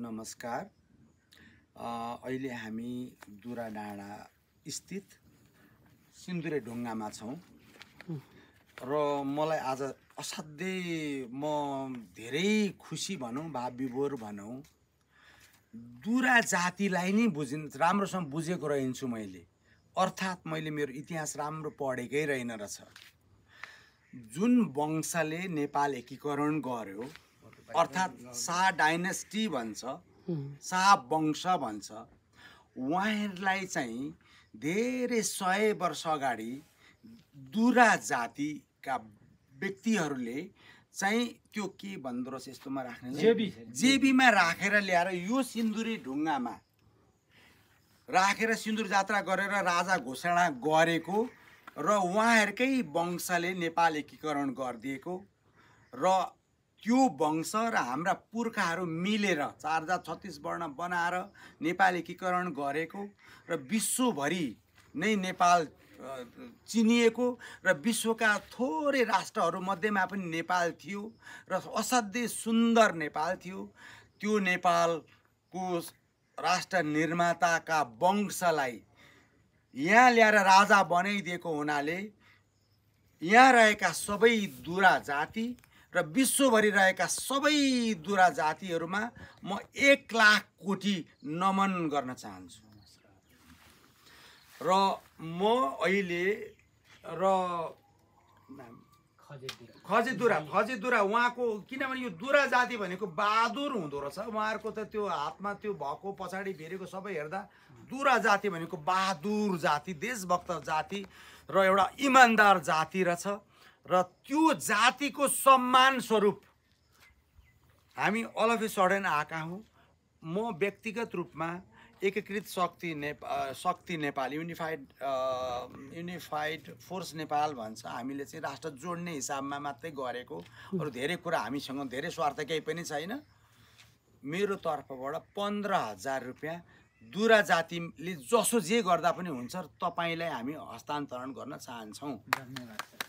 नमस्कार अहिले हामी दुरा डाँडा स्थित सिन्दुरे ढुङ्गामा छौँ र मलाई आज असाध्यै म धेरै खुसी भनौँ भाव विभोर भनौँ दुरा जातिलाई नै बुझिन् राम्रोसँग बुझेको रहन्छु मैले अर्थात् मैले मेरो इतिहास राम्रो पढेकै रहेन रहेछ जुन वंशले नेपाल एकीकरण गर्यो अर्थात् शाह डाइनेस्टी भन्छ शाह वंश भन्छ उहाँहरूलाई चाहिँ धेरै सय वर्ष अगाडि दुरा जातिका व्यक्तिहरूले चाहिँ त्यो के भन्दो रहेछ यस्तोमा राख्ने जेबी जेबीमा राखेर ल्याएर यो सिन्दुरी ढुङ्गामा राखेर सिन्दुर जात्रा गरेर राजा घोषणा गरेको र उहाँहरूकै वंशले नेपाल एकीकरण गरिदिएको र त्यो वंश र हाम्रा पुर्खाहरू मिलेर चार जात छत्तिस वर्ण बनाएर नेपालीकरण गरेको र विश्वभरि नै नेपाल चिनिएको र विश्वका थोरै राष्ट्रहरूमध्येमा पनि नेपाल थियो र असाध्यै सुन्दर नेपाल थियो त्यो नेपालको राष्ट्र निर्माताका वंशलाई यहाँ ल्याएर राजा बनाइदिएको हुनाले यहाँ रहेका सबै दुरा जाति र विश्वभरि रहेका सबै दुरा जातिहरूमा म एक लाख कोटी नमन गर्न चाहन्छु र म अहिले र खजेदुरा खजेदुरा उहाँको किनभने यो दुरा जाति भनेको बहादुर हुँदो रहेछ उहाँहरूको त त्यो हातमा त्यो भएको पछाडि भेरेको सबै हेर्दा दुरा जाति भनेको बहादुर जाति देशभक्त जाति र एउटा इमान्दार जाति रहेछ र त्यो जातिको सम्मान स्वरूप हामी अल अफ ए सडन आएका हौँ म व्यक्तिगत रूपमा एकीकृत Shakti Nepal Shakti Nepal unified unified force Nepal भन्छ हामीले चाहिँ राष्ट्र जोड्ने हिसाबमा मात्रै गरेको अरू धेरै कुरा हामीसँग धेरै स्वार्थ केही पनि छैन मेरो तर्फबाट पन्ध्र हजार रुपियाँ दुरा जातिले जसो जे गर्दा पनि हुन्छ तपाईँलाई हामी हस्तान्तरण गर्न चाहन्छौँ धन्यवाद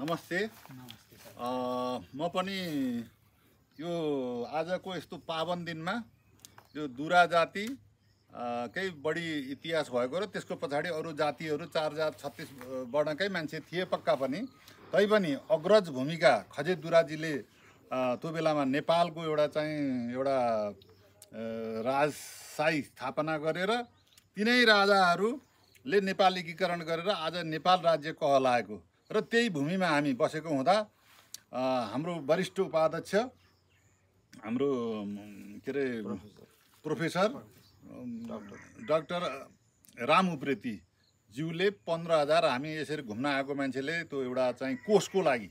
नमस्ते म पनि यो आजको यस्तो पावन दिनमा यो दुरा जाति कै बढी इतिहास भएको र त्यसको पछाडि अरू जातिहरू चार जात वर्णकै मान्छे थिए पक्का पनि तैपनि अग्रज भूमिका खजे दुराजीले त्यो बेलामा नेपालको एउटा चाहिँ एउटा राजशाही स्थापना गरेर तिनै राजाहरूले नेपाल एकीकरण गरेर आज नेपाल राज्य कहलाएको र त्यही भूमिमा हामी बसेको हुँदा हाम्रो वरिष्ठ उपाध्यक्ष हाम्रो के अरे प्रोफेसर डक्टर राम उप्रेती ज्यूले पन्ध्र हजार हामी यसरी घुम्न आएको मान्छेले त्यो एउटा चाहिँ कोषको लागि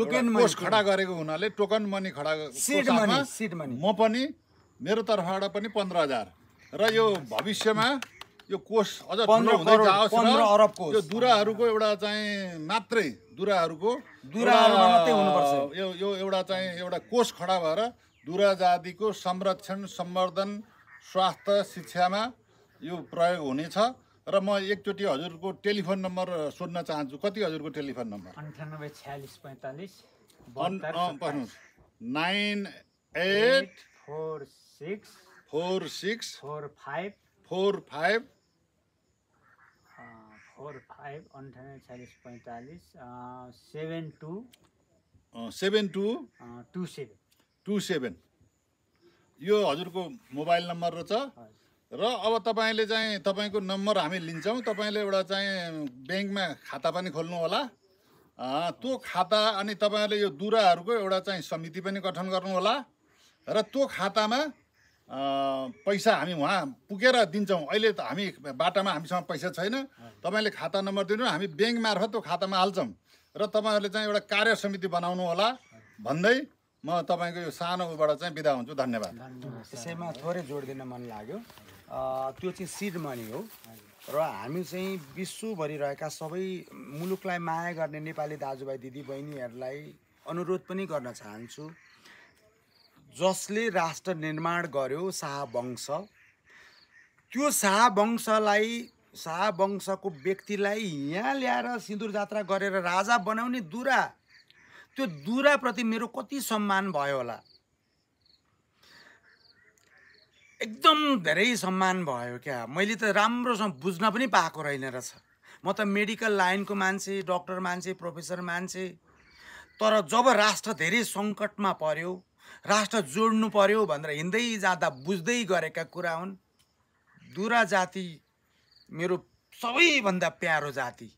टोकन कोष खडा गरेको हुनाले टोकन मनी खडा म पनि मेरो तर्फबाट पनि पन्ध्र हजार र यो भविष्यमा यो कोष अझ ठुलो हुँदै जाओस् यो दुराहरूको एउटा चाहिँ मात्रै दुराहरूको दुरा यो एउटा चाहिँ एउटा कोष खडा भएर दुरा जातिको संरक्षण सम्वर्धन स्वास्थ्य शिक्षामा यो प्रयोग हुनेछ र म एकचोटि हजुरको टेलिफोन नम्बर सोध्न चाहन्छु कति हजुरको टेलिफोन नम्बर अन्ठानब्बे छ्यालिस पैँतालिस nine eight four six four six four five four five four five अन्ठानब्बे चालिस पैँतालिस seven two seven two two seven two seven यो हजुरको मोबाइल नम्बर रहेछ र अब तपाईँले चाहिँ तपाईँको नम्बर हामी लिन्छौँ तपाईँले एउटा चाहिँ ब्याङ्कमा खाता पनि खोल्नु होला त्यो खाता अनि तपाईँहरूले यो दुराहरूको एउटा चाहिँ समिति पनि गठन गर्नुहोला र त्यो खातामा पैसा हामी उहाँ पुगेर दिन्छौँ अहिले त हामी बाटामा हामीसँग पैसा छैन तपाईँले खाता नम्बर दिनु हामी ब्याङ्क मार्फत त्यो खातामा हाल्छौँ र तपाईँहरूले चाहिँ एउटा कार्य समिति बनाउनु होला भन्दै म तपाईँको यो सानो उबाट चाहिँ बिदा हुन्छु धन्यवाद त्यसैमा थोरै जोड दिन मन लाग्यो त्यो चाहिँ सिड मनी हो र हामी चाहिँ विश्वभरि रहेका सबै मुलुकलाई माया गर्ने नेपाली दाजुभाइ दिदीबहिनीहरूलाई अनुरोध पनि गर्न चाहन्छु जसले राष्ट्र निर्माण गर्यो शाहवंश त्यो शाहवंशलाई शाहवंशको व्यक्तिलाई यहाँ ल्याएर सिन्दुर जात्रा गरेर राजा बनाउने दुरा त्यो दुराप्रति मेरो कति सम्मान भयो होला एकदम धेरै सम्मान भयो क्या मैले त राम्रोसँग बुझ्न पनि पाएको रहेन रहेछ म त मेडिकल लाइनको मान्छे डक्टर मान्छे प्रोफेसर मान्छे तर जब राष्ट्र धेरै सङ्कटमा पर्यो राष्ट्र जोड्नु पर्यो भनेर हिँड्दै जाँदा बुझ्दै गरेका कुरा हुन् दुरा जाति मेरो सबैभन्दा प्यारो जाति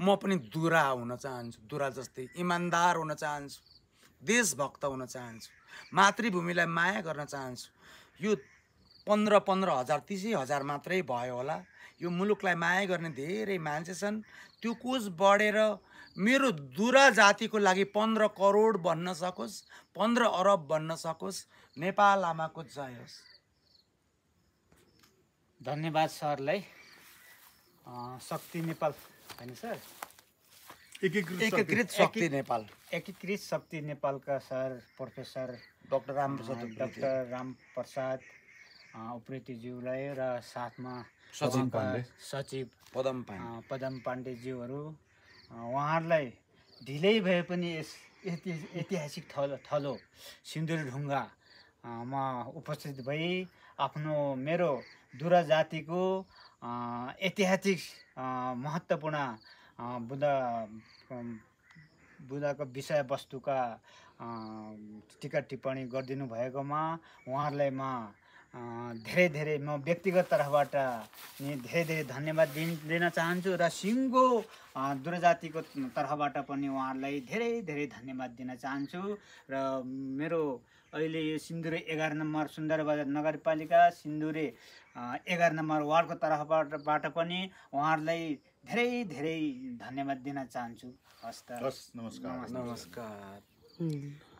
म पनि दुरा हुन चाहन्छु दुरा जस्तै इमान्दार हुन चाहन्छु देशभक्त हुन चाहन्छु मातृभूमिलाई माया गर्न चाहन्छु यो पन्ध्र पन्ध्र हजार तिसै हजार मात्रै भयो होला यो मुलुकलाई माया गर्ने धेरै मान्छे छन् त्यो कोष बढेर मेरो दुरा जातिको लागि पन्ध्र करोड भन्न सकोस् पन्ध्र अरब भन्न सकोस् नेपाल आमाको जय होस् धन्यवाद सरलाई शक्ति नेपाल होइन सर एकीकृत शक्ति नेपाल एकीकृत शक्ति नेपालका sir professor doctor Ram Prasad doctor Ram Prasad उप्रेतीज्यूलाई र साथमा सचिव पदम पदम पाण्डेज्यूहरू उहाँहरूलाई ढिलै भए पनि यस ऐति ऐतिहासिक थलो थलो सिन्दुरढुङ्गामा उपस्थित भई आफ्नो मेरो दुरा जातिको ऐतिहासिक महत्त्वपूर्ण बुद्ध बुद्धको विषयवस्तुका टिका टिप्पणी गरिदिनु भएकोमा उहाँहरूलाई म धेरै धेरै म व्यक्तिगत तर्फबाट धेरै धेरै धन्यवाद दिन दिन चाहन्छु र सिङ्गो दुरजातिको तर्फबाट पनि उहाँहरूलाई धेरै धेरै धन्यवाद दिन चाहन्छु र मेरो अहिले यो सिन्दुरे एघार नम्बर सुन्दर बजार नगरपालिका सिन्दुरे एघार नम्बर वार्डको तर्फबाट पनि उहाँहरूलाई धेरै धेरै धन्यवाद दिन चाहन्छु हस् हस् नमस्कार नमस्कार